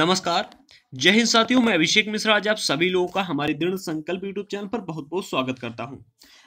नमस्कार जय हिंद साथियों मैं अभिषेक मिश्रा आज आप सभी लोगों का हमारे दृढ़ संकल्प यूट्यूब चैनल पर बहुत बहुत स्वागत करता हूं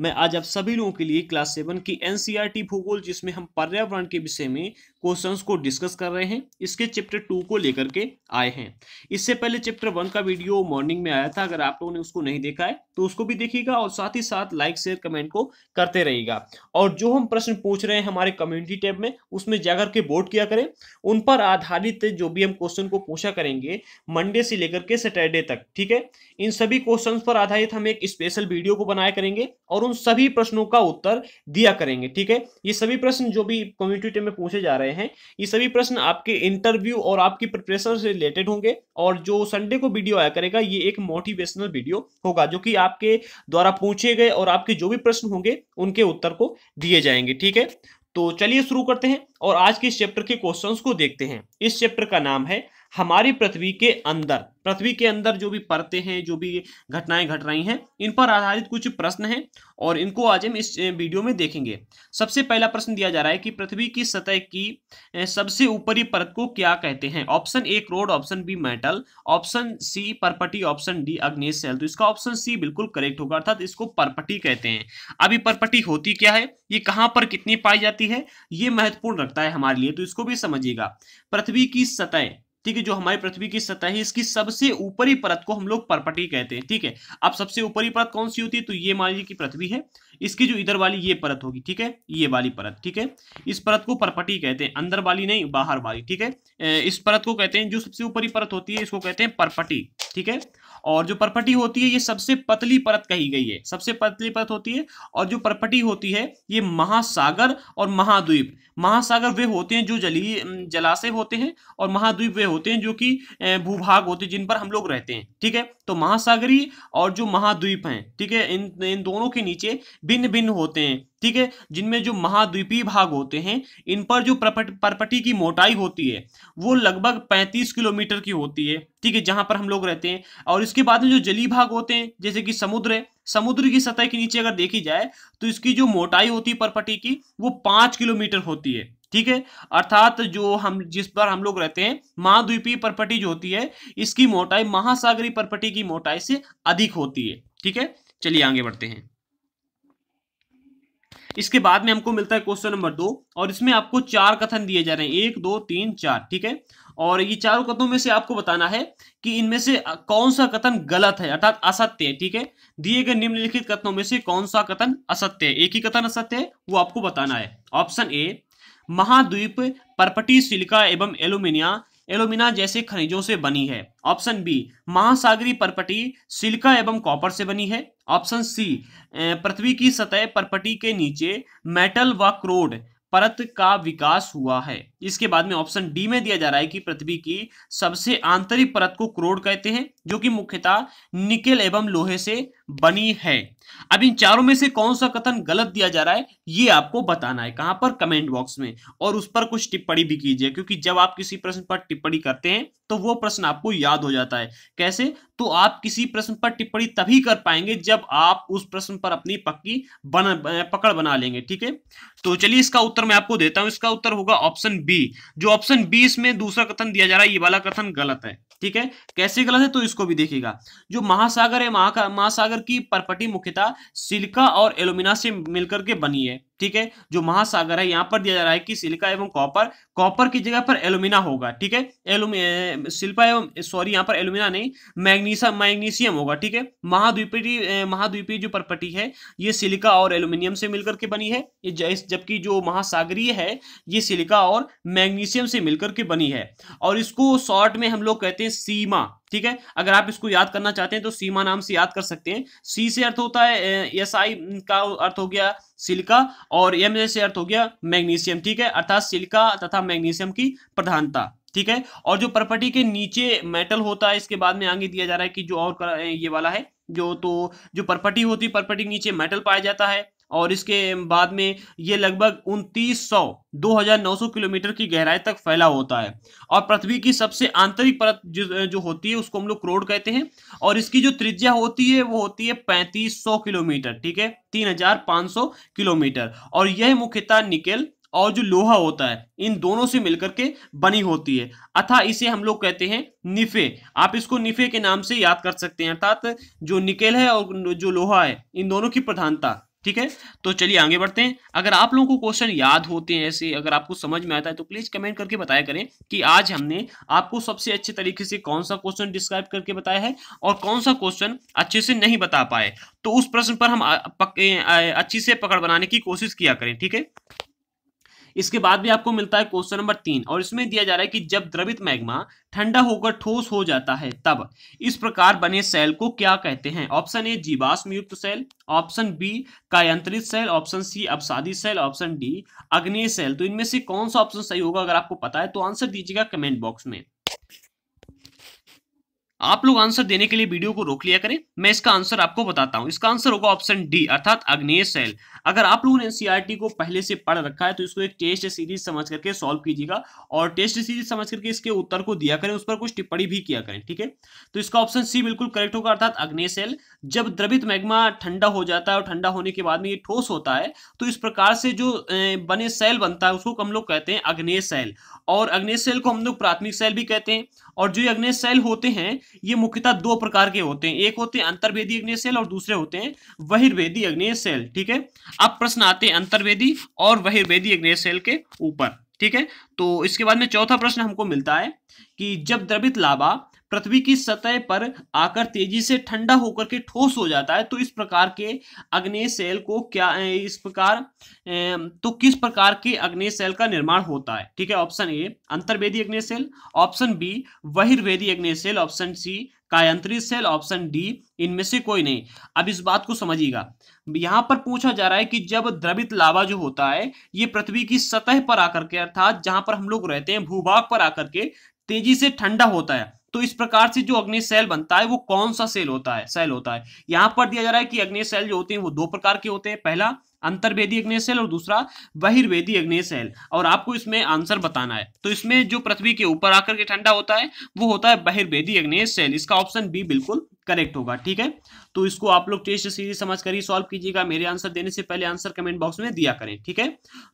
मैं आज आप सभी लोगों के लिए क्लास सेवन की एनसीईआरटी e भूगोल जिसमें हम पर्यावरण के विषय में क्वेश्चंस को डिस्कस कर रहे हैं इसके चैप्टर टू को लेकर के आए हैं इससे पहले चैप्टर वन का वीडियो मॉर्निंग में आया था अगर आप लोगों ने उसको नहीं देखा है तो उसको भी देखिएगा और साथ ही साथ लाइक शेयर कमेंट को करते रहिएगा और जो हम प्रश्न पूछ रहे हैं हमारे कम्युनिटी टैब में उसमें जाकर के वोट किया करें उन पर आधारित जो भी हम क्वेश्चन को पूछा करेंगे मंडे से लेकर के सैटरडे तक ठीक है इन सभी क्वेश्चन पर आधारित हम एक स्पेशल वीडियो को बनाया करेंगे और उन सभी प्रश्नों का उत्तर दिया करेंगे ठीक है ये सभी प्रश्न जो भी कम्युनिटी टैब में पूछे जा रहे हैं हैं ये सभी प्रश्न आपके इंटरव्यू और आपकी प्रिपरेशन से रिलेटेड होंगे और जो संडे को वीडियो आया करेगा ये एक मोटिवेशनल वीडियो होगा जो कि आपके द्वारा पूछे गए और आपके जो भी प्रश्न होंगे उनके उत्तर को दिए जाएंगे ठीक है तो चलिए शुरू करते हैं और आज के इस चैप्टर के क्वेश्चंस को देखते हैं इस चैप्टर का नाम है हमारी पृथ्वी के अंदर पृथ्वी के अंदर जो भी परतें हैं जो भी घटनाएं घट रही हैं इन पर आधारित कुछ प्रश्न हैं और इनको आज हम इस वीडियो में देखेंगे सबसे पहला प्रश्न दिया जा रहा है कि पृथ्वी की सतह की सबसे ऊपरी परत को क्या कहते हैं ऑप्शन ए क्रोड option B mantle option C परपटी ऑप्शन डी अग्नेश सेल तो इसका ऑप्शन सी बिल्कुल करेक्ट होगा अर्थात इसको परपटी कहते हैं अभी परपटी होती क्या है ये कहाँ पर कितनी पाई जाती है ये महत्वपूर्ण रखता है हमारे लिए तो इसको भी समझिएगा पृथ्वी की सतह ठीक है जो हमारी पृथ्वी की सतह है इसकी सबसे ऊपरी परत को हम लोग परपटी कहते हैं ठीक है अब सबसे ऊपरी परत कौन सी होती है तो ये मान लीजिए कि पृथ्वी है इसकी जो इधर वाली ये परत होगी ठीक है ये वाली परत ठीक है इस परत को परपटी कहते हैं अंदर वाली नहीं बाहर वाली ठीक है इस परत को कहते हैं जो सबसे ऊपरी परत होती है इसको कहते हैं परपटी ठीक है और जो परपटी होती है ये सबसे पतली परत कही गई है सबसे पतली परत होती है और जो परपटी होती है ये महासागर और महाद्वीप महासागर वे होते हैं जो जलीय जलाशय होते हैं और महाद्वीप वे होते हैं जो कि भूभाग होते हैं जिन पर हम लोग रहते हैं ठीक है तो महासागरी और जो महाद्वीप हैं ठीक है इन इन दोनों के नीचे भिन्न भिन्न होते हैं ठीक है जिनमें जो महाद्वीपीय भाग होते हैं इन पर जो परपटी की मोटाई होती है वो लगभग 35 किलोमीटर की होती है ठीक है जहां पर हम लोग रहते हैं और इसके बाद में जो जली भाग होते हैं जैसे कि समुद्र है समुद्र की सतह के नीचे अगर देखी जाए तो इसकी जो मोटाई होती है परपटी की वो पाँच किलोमीटर होती है ठीक है अर्थात जो हम जिस पर हम लोग रहते हैं महाद्वीपीय परपटी जो होती है इसकी मोटाई महासागरी परपटी की मोटाई से अधिक होती है ठीक है चलिए आगे बढ़ते हैं इसके बाद में हमको मिलता है क्वेश्चन नंबर दो और इसमें आपको चार कथन दिए जा रहे हैं एक दो तीन चार ठीक है और ये चारों कथनों में से आपको बताना है कि इनमें से कौन सा कथन गलत है अर्थात असत्य है ठीक है दिए गए निम्नलिखित कथनों में से कौन सा कथन असत्य है एक ही कथन असत्य है वो आपको बताना है ऑप्शन ए महाद्वीप परपटी सिलिका एवं एल्यूमिनिया एलोमिना जैसे खनिजों से बनी है ऑप्शन बी महासागरी परपटी सिल्का एवं कॉपर से बनी है ऑप्शन सी पृथ्वी की सतह परपटी के नीचे मेटल व क्रोड परत का विकास हुआ है इसके बाद में ऑप्शन डी में दिया जा रहा है कि पृथ्वी की सबसे आंतरिक परत को क्रोड कहते हैं जो कि मुख्यतः निकेल एवं लोहे से बनी है अब इन चारों में से कौन सा कथन गलत दिया जा रहा है ये आपको बताना है कहां पर कमेंट बॉक्स में और उस पर कुछ टिप्पणी भी कीजिए क्योंकि जब आप किसी प्रश्न पर टिप्पणी करते हैं तो वो प्रश्न आपको याद हो जाता है कैसे तो आप किसी प्रश्न पर टिप्पणी तभी कर पाएंगे जब आप उस प्रश्न पर अपनी पक्की बन, पकड़ बना लेंगे ठीक है तो चलिए इसका उत्तर मैं आपको देता हूं इसका उत्तर होगा ऑप्शन बी जो ऑप्शन बी इसमें दूसरा कथन दिया जा रहा है ये वाला कथन गलत है ठीक है कैसे गलत है तो इसको भी देखिएगा जो महासागर है महासागर की परपटी मुख्य सभ्यता सिलिका और एल्यूमिना से मिलकर के बनी है ठीक है जो महासागर है यहाँ पर दिया जा रहा है कि सिलिका एवं कॉपर कॉपर की जगह पर एलुमिना होगा ठीक है सिल्पा एवं सॉरी यहां पर एलुमिना नहीं मैग्नीसा मैग्नीशियम होगा ठीक है महाद्वीपीय महाद्वीपीय जो परपटी है ये सिलिका और एलुमिनियम से मिलकर के बनी है जबकि जो महासागरीय है ये सिलिका और मैग्नीशियम से मिलकर के बनी है और इसको शॉर्ट में हम लोग कहते हैं सीमा ठीक है अगर आप इसको याद करना चाहते हैं तो सीमा नाम से याद कर सकते हैं सी से अर्थ होता है एस आई का अर्थ हो गया सिलिका और एम जैसे अर्थ हो गया मैग्नीशियम ठीक है अर्थात सिलिका तथा मैग्नीशियम की प्रधानता ठीक है और जो प्रॉपर्टी के नीचे मेटल होता है इसके बाद में आगे दिया जा रहा है कि जो और ये वाला है जो तो जो प्रॉपर्टी होती है प्रॉपर्टी नीचे मेटल पाया जाता है और इसके बाद में ये लगभग उनतीस सौ किलोमीटर की गहराई तक फैला होता है और पृथ्वी की सबसे आंतरिक परत जो, जो होती है उसको हम लोग क्रोड कहते हैं और इसकी जो त्रिज्या होती है वो होती है 3500 किलोमीटर ठीक है 3500 किलोमीटर और यह मुख्यतः निकेल और जो लोहा होता है इन दोनों से मिलकर के बनी होती है अथा इसे हम लोग कहते हैं निफे आप इसको निफे के नाम से याद कर सकते हैं अर्थात जो निकेल है और जो लोहा है इन दोनों की प्रधानता ठीक है तो चलिए आगे बढ़ते हैं अगर आप लोगों को क्वेश्चन याद होते हैं ऐसे अगर आपको समझ में आता है तो प्लीज कमेंट करके बताया करें कि आज हमने आपको सबसे अच्छे तरीके से कौन सा क्वेश्चन डिस्क्राइब करके बताया है और कौन सा क्वेश्चन अच्छे से नहीं बता पाए तो उस प्रश्न पर हम अच्छी से पकड़ बनाने की कोशिश किया करें ठीक है इसके बाद भी आपको मिलता है क्वेश्चन नंबर तीन और इसमें दिया जा रहा है कि जब द्रवित मैग्मा ठंडा होकर ठोस हो जाता है तब इस प्रकार बने सेल को क्या कहते हैं ऑप्शन ए जीवाश्मयुक्त सेल ऑप्शन बी कायंत्रित सेल ऑप्शन सी अवसादी सेल ऑप्शन डी अग्नि सेल तो इनमें से कौन सा ऑप्शन सही होगा अगर आपको पता है तो आंसर दीजिएगा कमेंट बॉक्स में आप लोग आंसर देने के लिए वीडियो को रोक लिया करें मैं इसका आंसर आपको बताता हूं इसका आंसर होगा ऑप्शन डी अर्थात अग्नेय सेल अगर आप लोगों ने एनसीईआरटी e को पहले से पढ़ रखा है तो इसको एक टेस्ट सीरीज समझ करके सॉल्व कीजिएगा और टेस्ट सीरीज समझ करके इसके उत्तर को दिया करें उस पर कुछ टिप्पणी भी किया करें ठीक है तो इसका ऑप्शन सी बिल्कुल करेक्ट होगा अर्थात अग्नेय सेल जब द्रवित मैग्मा ठंडा हो जाता है और ठंडा होने के बाद में ये ठोस होता है तो इस प्रकार से जो बने सेल बनता है उसको हम लोग कहते हैं अग्नेय सेल और अग्नेय सेल को हम लोग प्राथमिक सेल भी कहते हैं और जो अग्नेय सेल होते हैं ये मुख्यतः दो प्रकार के होते हैं एक होते हैं अंतर्वेदी अग्नेय सेल और दूसरे होते हैं बहिर्वेदी अग्नेय सेल ठीक है अब प्रश्न आते हैं अंतर्वेदी और बहिर्वेदी अग्नेय सेल के ऊपर ठीक है तो इसके बाद में चौथा प्रश्न हमको मिलता है कि जब द्रवित लावा पृथ्वी की सतह पर आकर तेजी से ठंडा होकर के ठोस हो जाता है तो इस प्रकार के अग्नि सेल को क्या इस प्रकार तो किस प्रकार के अग्नि सेल का निर्माण होता है ठीक है ऑप्शन ए अंतर्वेदी अग्नेय सेल ऑप्शन बी बहिर्वेदी अग्नेय सेल ऑप्शन सी कायंत्री सेल ऑप्शन डी इनमें से कोई नहीं अब इस बात को समझिएगा यहाँ पर पूछा जा रहा है कि जब द्रवित लावा जो होता है ये पृथ्वी की सतह पर आकर के अर्थात जहां पर हम लोग रहते हैं भूभाग पर आकर के तेजी से ठंडा होता है तो इस प्रकार से जो अग्नि सेल बनता है वो कौन सा सेल होता है सेल होता है यहां पर दिया जा रहा है कि अग्नि सेल जो होते हैं वो दो प्रकार के होते हैं पहला अंतर्वेदी अग्नेय सेल और दूसरा बहिर्वेदी अग्नेय सेल और आपको इसमें आंसर बताना है तो इसमें जो पृथ्वी के ऊपर आकर के ठंडा होता है वो होता है बहिर्वेदी अग्नेय सेल इसका ऑप्शन बी बिल्कुल करेक्ट होगा ठीक है तो इसको आप लोग टेस्ट सीरीज समझ कर ही सॉल्व कीजिएगा मेरे आंसर देने से पहले आंसर कमेंट बॉक्स में दिया करें ठीक है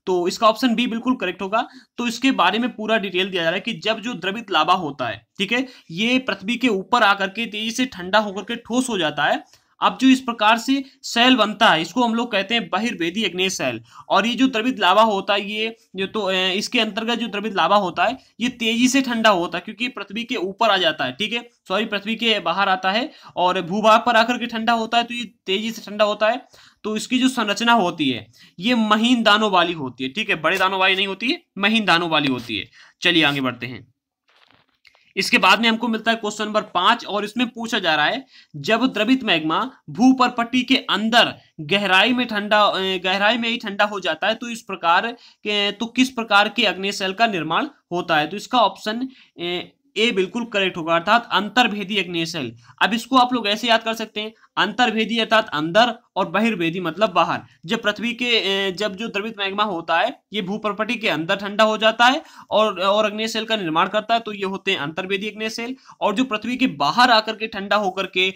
तो इसका ऑप्शन बी बिल्कुल करेक्ट होगा तो इसके बारे में पूरा डिटेल दिया जा रहा है कि जब जो द्रवित लाभा होता है ठीक है ये पृथ्वी के ऊपर आकर के तेजी से ठंडा होकर के ठोस हो जाता है अब जो इस प्रकार से सेल बनता है इसको हम लोग कहते हैं बहिर्वेदी अग्नि सेल और ये जो द्रवित लावा होता है ये जो तो इसके अंतर्गत जो द्रवित लावा होता है ये तेजी से ठंडा होता है क्योंकि पृथ्वी के ऊपर आ जाता है ठीक है सॉरी पृथ्वी के बाहर आता है और भूभाग पर आकर के ठंडा होता है तो ये तेजी से ठंडा होता है तो इसकी जो संरचना होती है ये महीन दानों वाली होती है ठीक है बड़े दानों वाली नहीं होती है महीन दानों वाली होती है चलिए आगे बढ़ते हैं इसके बाद में हमको मिलता है क्वेश्चन नंबर पांच और इसमें पूछा जा रहा है जब द्रवित मैग्मा भू पर पट्टी के अंदर गहराई में ठंडा गहराई में ही ठंडा हो जाता है तो इस प्रकार के तो किस प्रकार के अग्निशैल का निर्माण होता है तो इसका ऑप्शन ए बिल्कुल करेक्ट होगा अर्थात अंतर्भेदी अग्निशैल अब इसको आप लोग ऐसे याद कर सकते हैं अंतर्भेदी अर्थात अंदर और बहिर्भेदी मतलब बाहर जब पृथ्वी के जब जो द्रवित मैग्मा होता है ये भूप्रपटी के अंदर ठंडा हो जाता है और और अग्नेय सेल का निर्माण करता है तो ये होते हैं अंतर्वेदी अग्नेय सेल और जो पृथ्वी के बाहर आकर के ठंडा होकर के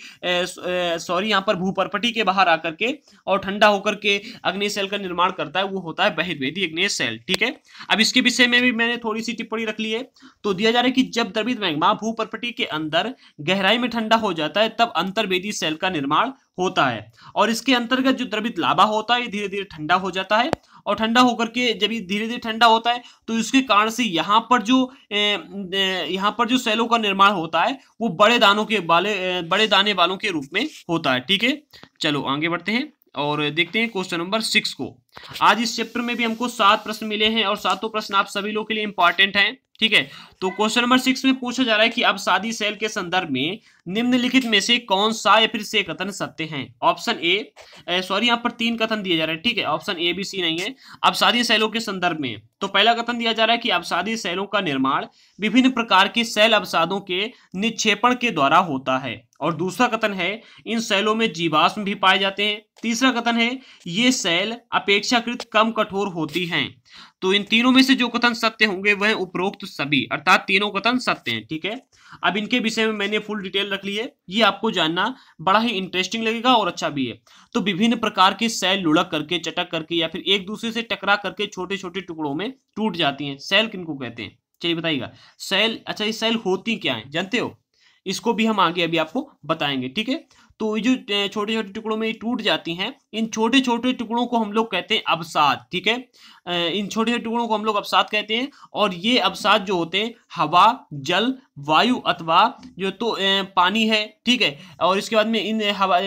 सॉरी यहाँ पर भूप्रपटी के बाहर आकर के और ठंडा होकर के अग्नेय सेल का निर्माण करता है वो होता है बहिर्वेदी अग्नि सेल ठीक है अब इसके विषय में भी मैंने थोड़ी सी टिप्पणी रख ली है तो दिया जा रहा है कि जब द्रवित मैग्मा भूप्रपटी के अंदर गहराई में ठंडा हो जाता है तब अंतर्वेदी सेल का निर्माण निर्माण होता है और इसके अंतर्गत जो द्रवित लाभा होता है धीरे धीरे ठंडा हो जाता है और ठंडा होकर के जब ये धीरे धीरे ठंडा होता है तो इसके कारण से यहाँ पर जो यहाँ पर जो सेलों का निर्माण होता है वो बड़े दानों के वाले बड़े दाने वालों के रूप में होता है ठीक है चलो आगे बढ़ते हैं और देखते हैं क्वेश्चन नंबर सिक्स को आज इस चैप्टर में भी हमको सात प्रश्न मिले हैं और सातों प्रश्न आप सभी लोगों के लिए इंपॉर्टेंट हैं ठीक है तो क्वेश्चन नंबर सिक्स में पूछा जा रहा है कि अब शादी सेल के संदर्भ में निम्नलिखित में से कौन सा या फिर से कथन सत्य है ऑप्शन ए सॉरी यहाँ पर तीन कथन दिए जा रहे हैं ठीक है ऑप्शन ए बी सी नहीं है अब शादी सेलों के संदर्भ में तो पहला कथन दिया जा रहा है कि अब शादी सेलों का निर्माण विभिन्न प्रकार के सेल अवसादों के निक्षेपण के द्वारा होता है और दूसरा कथन है इन सेलों में जीवाश्म भी पाए जाते हैं तीसरा कथन है ये सेल अपेक्षाकृत कम कठोर होती हैं तो इन तीनों में से जो कथन सत्य होंगे वह उपरोक्त सभी अर्थात तीनों कथन सत्य हैं ठीक है अब इनके विषय में मैंने फुल डिटेल रख ली है ये आपको जानना बड़ा ही इंटरेस्टिंग लगेगा और अच्छा भी है तो विभिन्न प्रकार के सेल लुढ़क करके चटक करके या फिर एक दूसरे से टकरा करके छोटे छोटे टुकड़ों में टूट जाती है सेल किन कहते हैं चलिए बताइएगा सेल अच्छा ये सेल होती क्या है जानते हो इसको भी हम आगे अभी आपको बताएंगे ठीक है तो ये जो छोटे छोटे टुकड़ों में टूट जाती हैं इन छोटे छोटे टुकड़ों को हम लोग कहते हैं अवसाद ठीक है इन छोटे छोटे टुकड़ों को हम लोग अवसाद कहते हैं और ये अवसाद जो होते हैं हवा जल वायु अथवा जो तो पानी है ठीक है और इसके बाद में इन हवा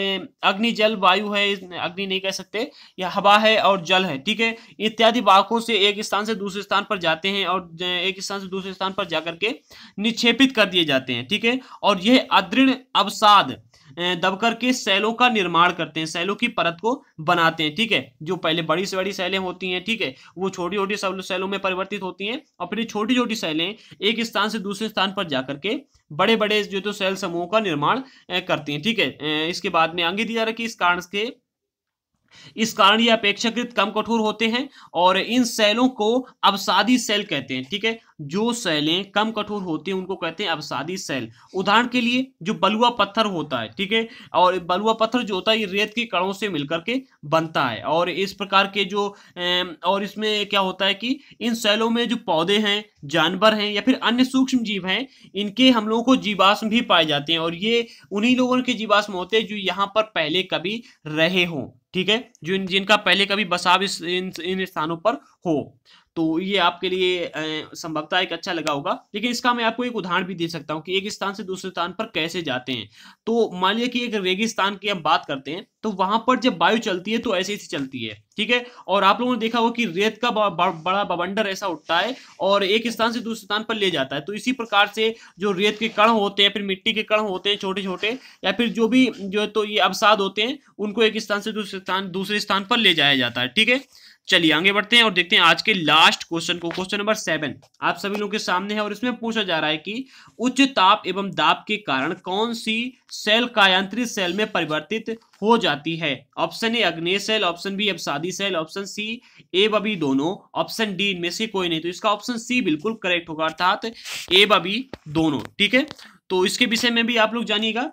अग्नि जल वायु है अग्नि नहीं कह सकते या हवा है और जल है ठीक है इत्यादि वाहकों से एक स्थान से दूसरे स्थान पर जाते हैं और एक स्थान से दूसरे स्थान पर जाकर के निक्षेपित कर दिए जाते हैं ठीक है और यह अदृढ़ अवसाद दबकर के सैलों का निर्माण करते हैं सैलों की परत को बनाते हैं ठीक है जो पहले बड़ी से बड़ी सैलें होती हैं ठीक है वो छोटी छोटी सेलों में परिवर्तित होती हैं और फिर छोटी छोटी सैलें एक स्थान से दूसरे स्थान पर जाकर के बड़े बड़े जो तो सेल समूह का निर्माण करती हैं ठीक है इसके बाद में आगे दिया जा रहा है कि इस कारण के इस कारण ये अपेक्षाकृत कम कठोर होते हैं और इन सेलों को अवसादी सेल कहते हैं ठीक है जो सेलें कम कठोर होती हैं उनको कहते हैं अवसादी सेल उदाहरण के लिए जो बलुआ पत्थर होता है ठीक है और बलुआ पत्थर जो होता है ये रेत के कणों से मिलकर के बनता है और इस प्रकार के जो और इसमें क्या होता है कि इन सेलों में जो पौधे हैं जानवर हैं या फिर अन्य सूक्ष्म जीव हैं इनके हम लोगों को जीवाश्म भी पाए जाते हैं और ये उन्हीं लोगों के जीवाश्म होते हैं जो यहाँ पर पहले कभी रहे हों ठीक है जो जिनका पहले कभी बसाव इस इन इन स्थानों पर हो तो ये आपके लिए संभवतः एक अच्छा लगा होगा लेकिन इसका मैं आपको एक उदाहरण भी दे सकता हूँ कि एक स्थान से दूसरे स्थान पर कैसे जाते हैं तो मान लिया कि एक रेगिस्तान की हम बात करते हैं तो वहां पर जब वायु चलती है तो ऐसे ऐसी चलती है ठीक है और आप लोगों ने देखा होगा कि रेत का बड़ा बड़ा बवंडर ऐसा उठता है और एक स्थान से दूसरे स्थान पर ले जाता है तो इसी प्रकार से जो रेत के कण होते हैं फिर मिट्टी के कण होते हैं छोटे छोटे या फिर जो भी जो तो ये अवसाद होते हैं उनको एक स्थान से दूसरे स्थान दूसरे स्थान पर ले जाया जाता है ठीक है चलिए आगे बढ़ते हैं और देखते हैं आज के लास्ट क्वेश्चन को क्वेश्चन नंबर सेवन आप सभी लोगों के सामने है और इसमें पूछा जा रहा है कि उच्च ताप एवं दाब के कारण कौन सी सेल कायांत्रित सेल में परिवर्तित हो जाती है ऑप्शन ए अग्नि सेल ऑप्शन बी शादी सेल ऑप्शन सी ए बबी दोनों ऑप्शन डी इनमें से कोई नहीं तो इसका ऑप्शन सी बिल्कुल करेक्ट होगा अर्थात ए बबी दोनों ठीक है तो इसके विषय में भी आप लोग जानिएगा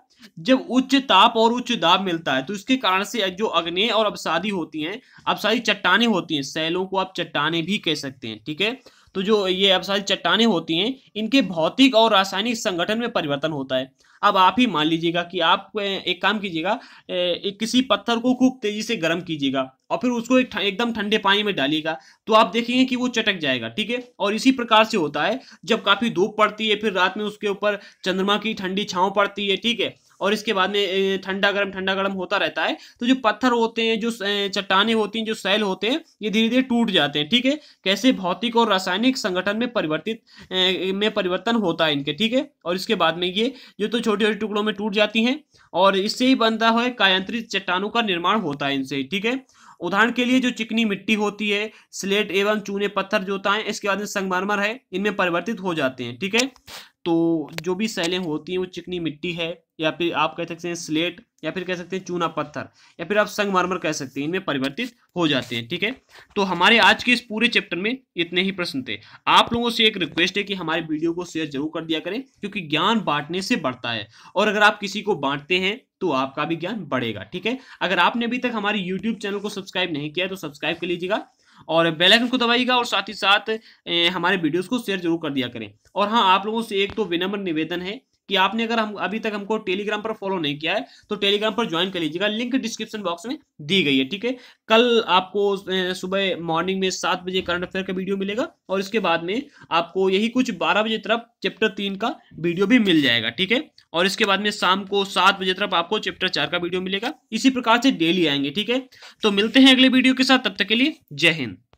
जब उच्च ताप और उच्च दाब मिलता है तो इसके कारण से जो अग्नेय और अबसादी होती हैं अपसादी चट्टाने होती हैं सैलों को आप चट्टाने भी कह सकते हैं ठीक है तो जो ये अपसादी चट्टाने होती हैं इनके भौतिक और रासायनिक संगठन में परिवर्तन होता है अब आप ही मान लीजिएगा कि आप एक काम कीजिएगा किसी पत्थर को खूब तेजी से गर्म कीजिएगा और फिर उसको एक एकदम ठंडे पानी में डालिएगा तो आप देखेंगे कि वो चटक जाएगा ठीक है और इसी प्रकार से होता है जब काफ़ी धूप पड़ती है फिर रात में उसके ऊपर चंद्रमा की ठंडी छाव पड़ती है ठीक है और इसके बाद में ठंडा गर्म ठंडा गर्म होता रहता है तो जो पत्थर होते हैं जो चट्टाने होती हैं जो सेल होते हैं ये धीरे धीरे टूट जाते हैं ठीक है कैसे भौतिक और रासायनिक संगठन में परिवर्तित में परिवर्तन होता है इनके ठीक है और इसके बाद में ये जो तो छोटे छोटे टुकड़ों में टूट जाती हैं और इससे ही बनता है कायांत्रित चट्टानों का निर्माण होता है इनसे ठीक है उदाहरण के लिए जो चिकनी मिट्टी होती है स्लेट एवं चूने पत्थर जो होता है इसके बाद में संगमरमर है इनमें परिवर्तित हो जाते हैं ठीक है तो जो भी सैलें होती हैं वो चिकनी मिट्टी है या फिर आप कह सकते हैं स्लेट या फिर कह सकते हैं चूना पत्थर या फिर आप संगमरमर कह सकते हैं इनमें परिवर्तित हो जाते हैं ठीक है तो हमारे आज के इस पूरे चैप्टर में इतने ही प्रश्न थे आप लोगों से एक रिक्वेस्ट है कि हमारे वीडियो को शेयर जरूर कर दिया करें क्योंकि ज्ञान बांटने से बढ़ता है और अगर आप किसी को बांटते हैं तो आपका भी ज्ञान बढ़ेगा ठीक है अगर आपने अभी तक हमारे यूट्यूब चैनल को सब्सक्राइब नहीं किया तो सब्सक्राइब कर लीजिएगा और बेल आइकन को दबाइएगा और साथ ही साथ हमारे वीडियोस को शेयर जरूर कर दिया करें और हाँ आप लोगों से एक तो विनम्र निवेदन है कि आपने अगर हम अभी तक हमको टेलीग्राम पर फॉलो नहीं किया है तो टेलीग्राम पर ज्वाइन कर लीजिएगा लिंक डिस्क्रिप्शन बॉक्स में दी गई है ठीक है कल आपको सुबह मॉर्निंग में सात बजे करंट अफेयर का वीडियो मिलेगा और इसके बाद में आपको यही कुछ बारह बजे तरफ चैप्टर तीन का वीडियो भी मिल जाएगा ठीक है और इसके बाद में शाम को सात बजे तरफ आपको चैप्टर चार का वीडियो मिलेगा इसी प्रकार से डेली आएंगे ठीक है तो मिलते हैं अगले वीडियो के साथ तब तक के लिए जय हिंद